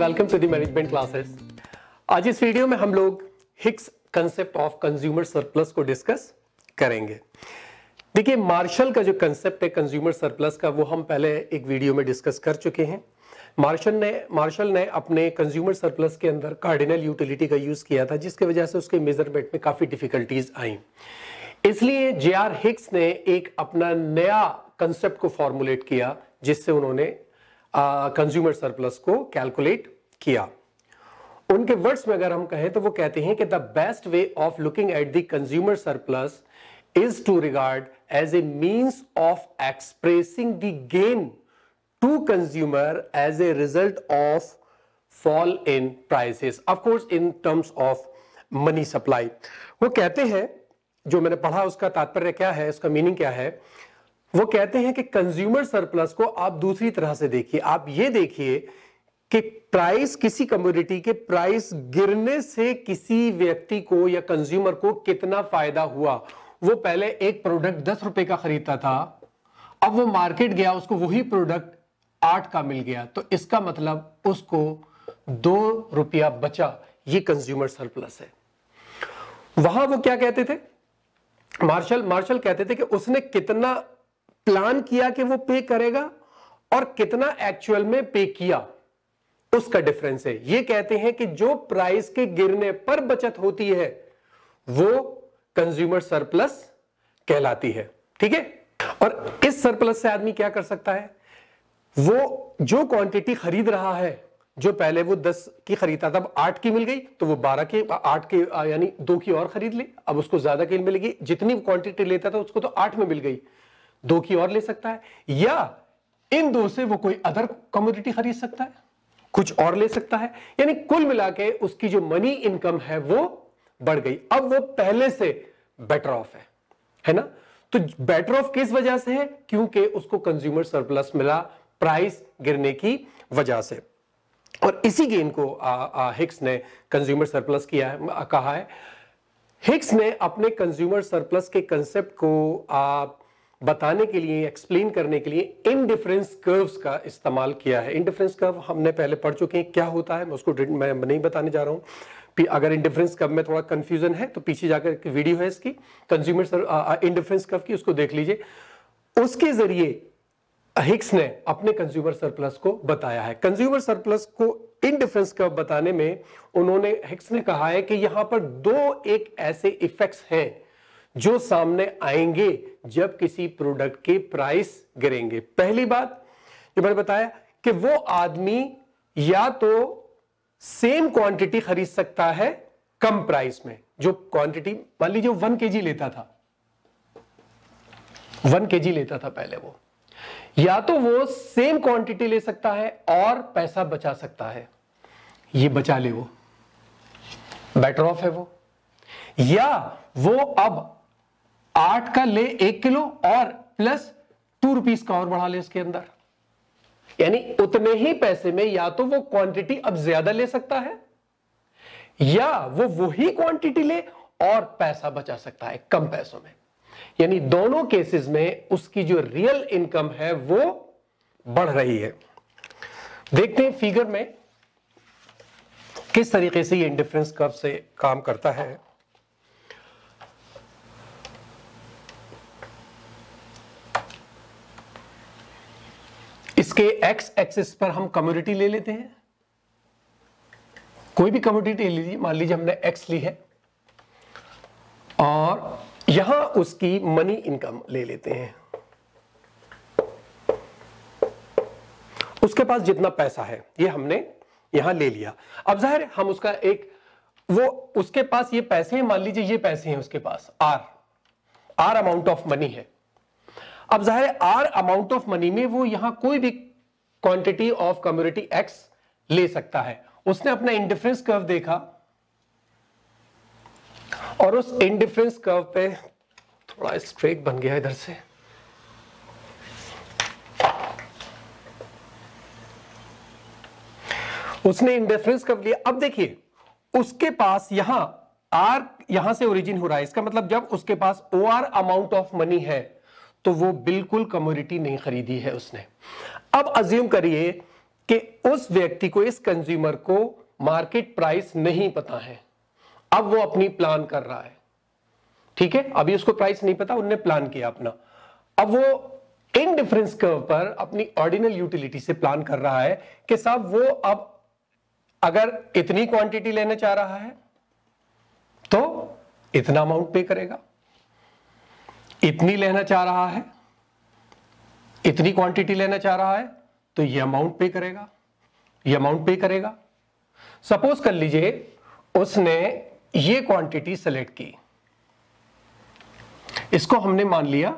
Welcome to the management classes आज इस video में हम लोग Hicks concept of consumer surplus को डिस्कस करेंगे देखिए मार्शल का जो कंसेप्ट है कंज्यूमर सरप्लस का वो हम पहले एक वीडियो में डिस्कस कर चुके हैं मार्शल ने मार्शल ने अपने कंज्यूमर सरप्लस के अंदर कार्डिनल यूटिलिटी का यूज़ किया था जिसकी वजह से उसके मेजरमेंट में काफ़ी डिफिकल्टीज आई इसलिए जे आर हिक्स ने एक अपना नया कंसेप्ट को फॉर्मुलेट किया जिससे उन्होंने कंज्यूमर uh, सरप्लस को कैलकुलेट किया उनके वर्ड्स में अगर हम कहें तो वो कहते हैं कि the best way of looking at the consumer surplus is to regard as a means of expressing the gain to consumer as a result of fall in prices of course in terms of money supply वो कहते हैं जो मैंने पढ़ा उसका तात्पर्य क्या है उसका मीनिंग क्या है वो कहते हैं कि कंज्यूमर सरप्लस को आप दूसरी तरह से देखिए आप ये देखिए कि प्राइस किसी कम्योडिटी के प्राइस गिरने से किसी व्यक्ति को या कंज्यूमर को कितना फायदा हुआ वो पहले एक प्रोडक्ट दस रुपए का खरीदता था अब वो मार्केट गया उसको वही प्रोडक्ट आठ का मिल गया तो इसका मतलब उसको दो रुपया बचा ये कंज्यूमर सरप्लस है वहां वो क्या कहते थे मार्शल मार्शल कहते थे कि उसने कितना प्लान किया कि वो पे करेगा और कितना एक्चुअल में पे किया उसका डिफरेंस है ये कहते हैं कि जो प्राइस के गिरने पर बचत होती है वो कंज्यूमर सरप्लस कहलाती है ठीक है और इस सरप्लस से आदमी क्या कर सकता है वो जो क्वांटिटी खरीद रहा है जो पहले वो दस की खरीदता था अब आठ की मिल गई तो वो बारह की आठ की यानी दो की और खरीद ले अब उसको ज्यादा की मिलेगी जितनी क्वांटिटी लेता था उसको तो आठ में मिल गई दो की और ले सकता है या इन दो से वो कोई अदर कम्युनिटी खरीद सकता है कुछ और ले सकता है यानी कुल मिला के उसकी जो मनी इनकम है वो बढ़ गई अब वो पहले से बेटर ऑफ है है ना तो बेटर ऑफ किस वजह से है क्योंकि उसको कंज्यूमर सरप्लस मिला प्राइस गिरने की वजह से और इसी गेन को आ, आ, हिक्स ने कंज्यूमर सरप्लस किया है कहा है हिक्स ने अपने कंज्यूमर सरप्लस के कंसेप्ट को आ, बताने के लिए एक्सप्लेन करने के लिए इनडिफरेंस कर्व्स का इस्तेमाल किया है इनडिफरेंस कर्व हमने पहले पढ़ चुके हैं क्या होता है मैं उसको मैं नहीं बताने जा रहा हूँ अगर डिफरेंस कर्व में थोड़ा कंफ्यूजन है तो पीछे जाकर एक वीडियो है इसकी कंज्यूमर इंडिफरेंस कर्व की उसको देख लीजिए उसके जरिए हिक्स ने अपने कंज्यूमर सरप्लस को बताया है कंज्यूमर सरप्लस को इनडिफरेंस कर्व बताने में उन्होंने हिक्स ने कहा है कि यहां पर दो एक ऐसे इफेक्ट्स हैं जो सामने आएंगे जब किसी प्रोडक्ट के प्राइस गिरेंगे पहली बात जो मैंने बताया कि वो आदमी या तो सेम क्वांटिटी खरीद सकता है कम प्राइस में जो क्वांटिटी मान लीजिए वन के लेता था वन के लेता था पहले वो या तो वो सेम क्वांटिटी ले सकता है और पैसा बचा सकता है ये बचा ले वो बेटर ऑफ है वो या वो अब आठ का ले एक किलो और प्लस टू रुपीज का और बढ़ा ले उसके अंदर यानी उतने ही पैसे में या तो वो क्वांटिटी अब ज्यादा ले सकता है या वो वही क्वांटिटी ले और पैसा बचा सकता है कम पैसों में यानी दोनों केसेस में उसकी जो रियल इनकम है वो बढ़ रही है देखते हैं फिगर में किस तरीके से ये इंडिफरेंस कब से काम करता है इसके एक्स एक्सिस पर हम कम्युनिटी ले लेते हैं कोई भी कम्युनिटी ले लीजिए मान लीजिए हमने एक्स ली है और यहां उसकी मनी इनकम ले लेते हैं उसके पास जितना पैसा है ये हमने यहां ले लिया अब जाहिर हम उसका एक वो उसके पास ये पैसे हैं मान लीजिए ये पैसे हैं उसके पास R R amount of money है अब जाहिर आर अमाउंट ऑफ मनी में वो यहां कोई भी क्वांटिटी ऑफ कम्युनिटी एक्स ले सकता है उसने अपना इंडिफरेंस कर्व देखा और उस इंडिफरेंस कर्व पे थोड़ा स्ट्रेट बन गया इधर से उसने इंडिफरेंस कर्व लिया अब देखिए उसके पास यहां आर यहां से ओरिजिन हो रहा है इसका मतलब जब उसके पास O R amount of money है तो वो बिल्कुल कमोडिटी नहीं खरीदी है उसने अब अज्यूम करिए कि उस व्यक्ति को इस कंज्यूमर को मार्केट प्राइस नहीं पता है अब वो अपनी प्लान कर रहा है ठीक है अभी उसको प्राइस नहीं पता उनने प्लान किया अपना अब वो इन डिफरेंस कर्व पर अपनी ऑर्डिनल यूटिलिटी से प्लान कर रहा है कि साहब वो अब अगर इतनी क्वांटिटी लेना चाह रहा है तो इतना अमाउंट पे करेगा इतनी लेना चाह रहा है इतनी क्वांटिटी लेना चाह रहा है तो ये अमाउंट पे करेगा ये अमाउंट पे करेगा सपोज कर लीजिए उसने ये क्वांटिटी सेलेक्ट की इसको हमने मान लिया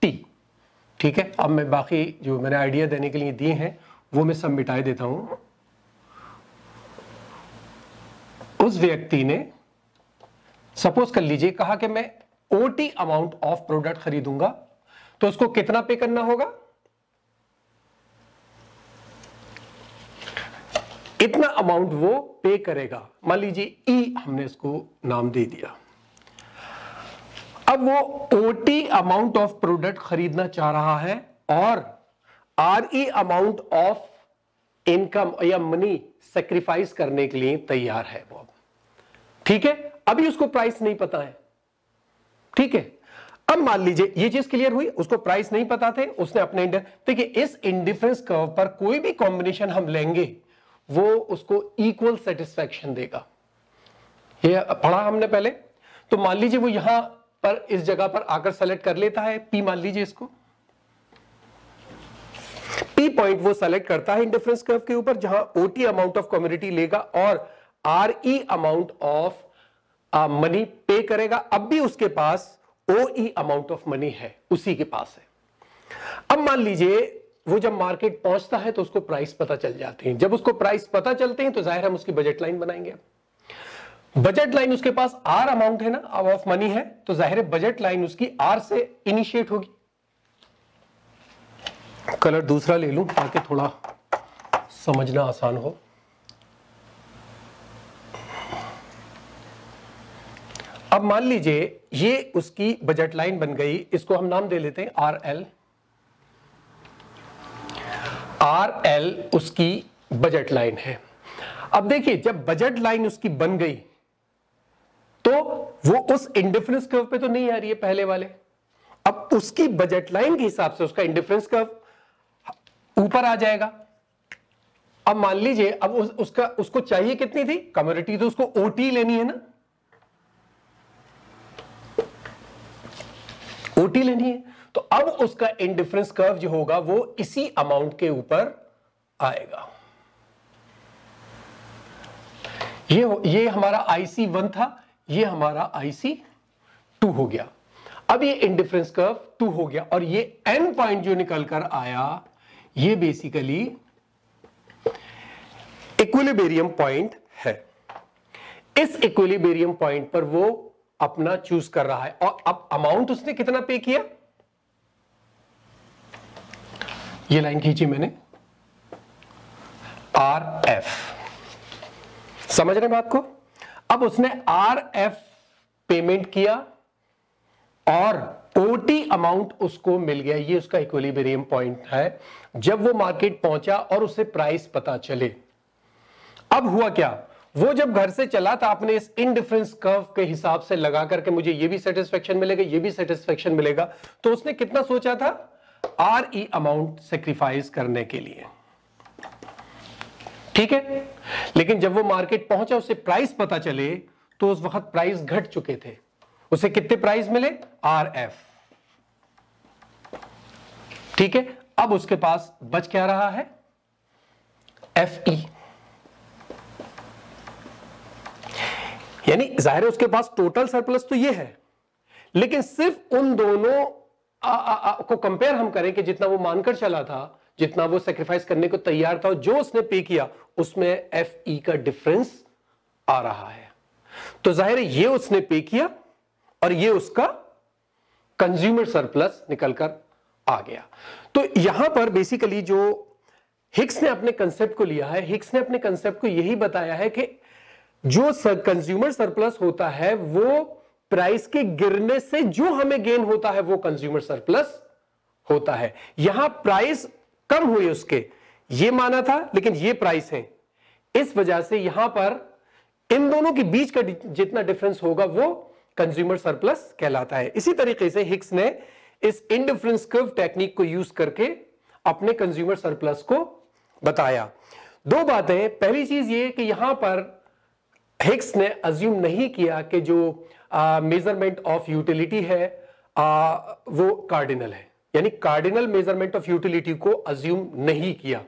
टी ठीक है अब मैं बाकी जो मैंने आइडिया देने के लिए दिए हैं वो मैं सब मिटाए देता हूं उस व्यक्ति ने सपोज कर लीजिए कहा कि मैं ओटी अमाउंट ऑफ प्रोडक्ट खरीदूंगा तो उसको कितना पे करना होगा इतना अमाउंट वो पे करेगा मान लीजिए ई हमने इसको नाम दे दिया अब वो ओटी अमाउंट ऑफ प्रोडक्ट खरीदना चाह रहा है और R E amount of income या मनी सेक्रीफाइस करने के लिए तैयार है वो ठीक है अभी उसको प्राइस नहीं पता है ठीक है अब मान लीजिए ये चीज क्लियर हुई उसको प्राइस नहीं पता थे उसने अपने देखिए इस इंडिफरेंस कर्व पर कोई भी कॉम्बिनेशन हम लेंगे वो उसको इक्वल सेटिस्फेक्शन देगा ये पढ़ा हमने पहले तो मान लीजिए वो यहां पर इस जगह पर आकर सेलेक्ट कर लेता है पी मान लीजिए इसको पी पॉइंट वो सेलेक्ट करता है इंडिफरेंस कर्व के ऊपर जहां ओटी अमाउंट ऑफ कम्युनिटी लेगा और R E amount of money pay करेगा अब भी उसके पास ओ अमाउंट ऑफ मनी है उसी के पास है अब मान लीजिए वो जब मार्केट पहुंचता है तो उसको प्राइस पता चल जाती है जब उसको प्राइस पता चलते हैं तो जाहिर हम उसकी बजट लाइन बनाएंगे बजट लाइन उसके पास आर अमाउंट है ना ऑफ मनी है तो जाहिर बजट लाइन उसकी आर से इनिशिएट होगी कलर दूसरा ले लूं ताकि थोड़ा समझना आसान हो अब मान लीजिए ये उसकी बजट लाइन बन गई इसको हम नाम दे लेते हैं आर एल आर एल उसकी बजट लाइन है अब देखिए जब बजट लाइन उसकी बन गई तो वो उस इंडिफरेंस कर्व पे तो नहीं आ रही है पहले वाले अब उसकी बजट लाइन के हिसाब से उसका इंडिफरेंस कर्व ऊपर आ जाएगा अब मान लीजिए अब उस, उसका उसको चाहिए कितनी थी कम्युनिटी तो उसको ओटी लेनी है ना ओटी लेनी है तो अब उसका इनडिफरेंस कर्व जो होगा वो इसी अमाउंट के ऊपर आएगा ये ये हमारा आईसी वन था ये हमारा आईसी टू हो गया अब ये इंडिफरेंस कर्व टू हो गया और ये एन पॉइंट जो निकल कर आया ये बेसिकली इक्विलिबेरियम पॉइंट है इस इक्विलिबेरियम पॉइंट पर वो अपना चूज कर रहा है और अब अमाउंट उसने कितना पे किया ये लाइन खींची मैंने आर एफ समझ रहे बात को अब उसने आर एफ पेमेंट किया और टोटी अमाउंट उसको मिल गया ये उसका इक्वलीबेरियम पॉइंट है जब वो मार्केट पहुंचा और उसे प्राइस पता चले अब हुआ क्या वो जब घर से चला था आपने इस इनडिफरेंस कर्व के हिसाब से लगा करके मुझे ये भी सेटिस्फेक्शन मिलेगा ये भी सेटिस्फेक्शन मिलेगा तो उसने कितना सोचा था आर ई अमाउंट सेक्रीफाइस करने के लिए ठीक है लेकिन जब वो मार्केट पहुंचा उसे प्राइस पता चले तो उस वक्त प्राइस घट चुके थे उसे कितने प्राइस मिले आर एफ ठीक है अब उसके पास बच क्या रहा है एफ ई e. यानी जाहिर है उसके पास टोटल सरप्लस तो ये है लेकिन सिर्फ उन दोनों आ, आ, आ, को कंपेयर हम करें कि जितना वो मानकर चला था जितना वो सेक्रीफाइस करने को तैयार था जो उसने पे किया उसमें एफ ई e का डिफरेंस आ रहा है तो जाहिर है ये उसने पे किया और ये उसका कंज्यूमर सरप्लस निकलकर आ गया तो यहां पर बेसिकली जो हिक्स ने अपने कंसेप्ट को लिया है हिक्स ने अपने कंसेप्ट को यही बताया है कि जो कंज्यूमर सरप्लस होता है वो प्राइस के गिरने से जो हमें गेन होता है वो कंज्यूमर सरप्लस होता है यहां प्राइस कम हुई उसके ये माना था लेकिन ये प्राइस है इस वजह से यहां पर इन दोनों के बीच का जितना डिफरेंस होगा वो कंज्यूमर सरप्लस कहलाता है इसी तरीके से हिक्स ने इस इनडिफरेंस कर्व टेक्निक को यूज करके अपने कंज्यूमर सरप्लस को बताया दो बातें पहली चीज ये कि यहां पर हिक्स ने अज्यूम नहीं किया कि जो मेजरमेंट ऑफ यूटिलिटी है आ, वो कार्डिनल है यानी कार्डिनल मेजरमेंट ऑफ यूटिलिटी को अज्यूम नहीं किया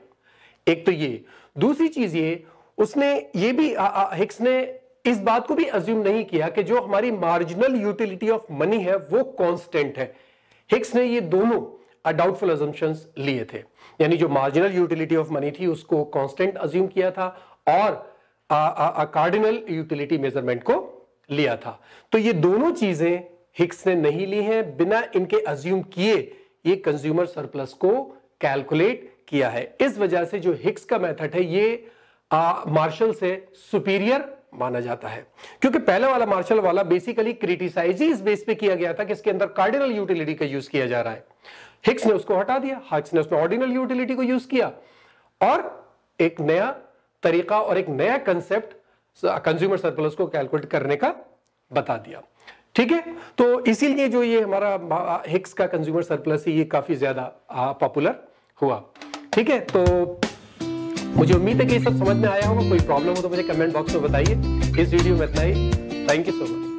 एक तो ये दूसरी चीज ये उसने ये भी आ, आ, हिक्स ने इस बात को भी अज्यूम नहीं किया कि जो हमारी मार्जिनल यूटिलिटी ऑफ मनी है वो कांस्टेंट है हिक्स ने ये दोनों डाउटफुल अजम्पन लिए थे यानी जो मार्जिनल यूटिलिटी ऑफ मनी थी उसको कांस्टेंट अज्यूम किया था और कार्डिनल यूटिलिटी मेजरमेंट को लिया था तो ये दोनों चीजें हिक्स ने नहीं ली हैं बिना इनके अज्यूम किए ये कंज्यूमर सरप्लस को कैलकुलेट किया है इस वजह से जो हिक्स का मेथड है ये मार्शल से सुपीरियर माना जाता है क्योंकि पहले वाला मार्शल वाला बेसिकली क्रिटिसाइज ही इस बेस पे किया गया था कि इसके अंदर कार्डिनल यूटिलिटी का यूज किया जा रहा है हिक्स ने उसको हटा दिया हिक्स ने उसमें ऑर्डिनल यूटिलिटी को यूज किया और एक नया तरीका और एक नया कंसेप्ट कंज्यूमर सरप्लस को कैलकुलेट करने का बता दिया ठीक है तो इसीलिए जो ये हमारा हिक्स का कंज्यूमर सरप्लस ये काफी ज्यादा पॉपुलर हुआ ठीक है तो मुझे उम्मीद है कि ये सब समझ में आया होगा कोई प्रॉब्लम हो तो मुझे कमेंट बॉक्स में बताइए इस वीडियो में इतना ही थैंक यू सो मच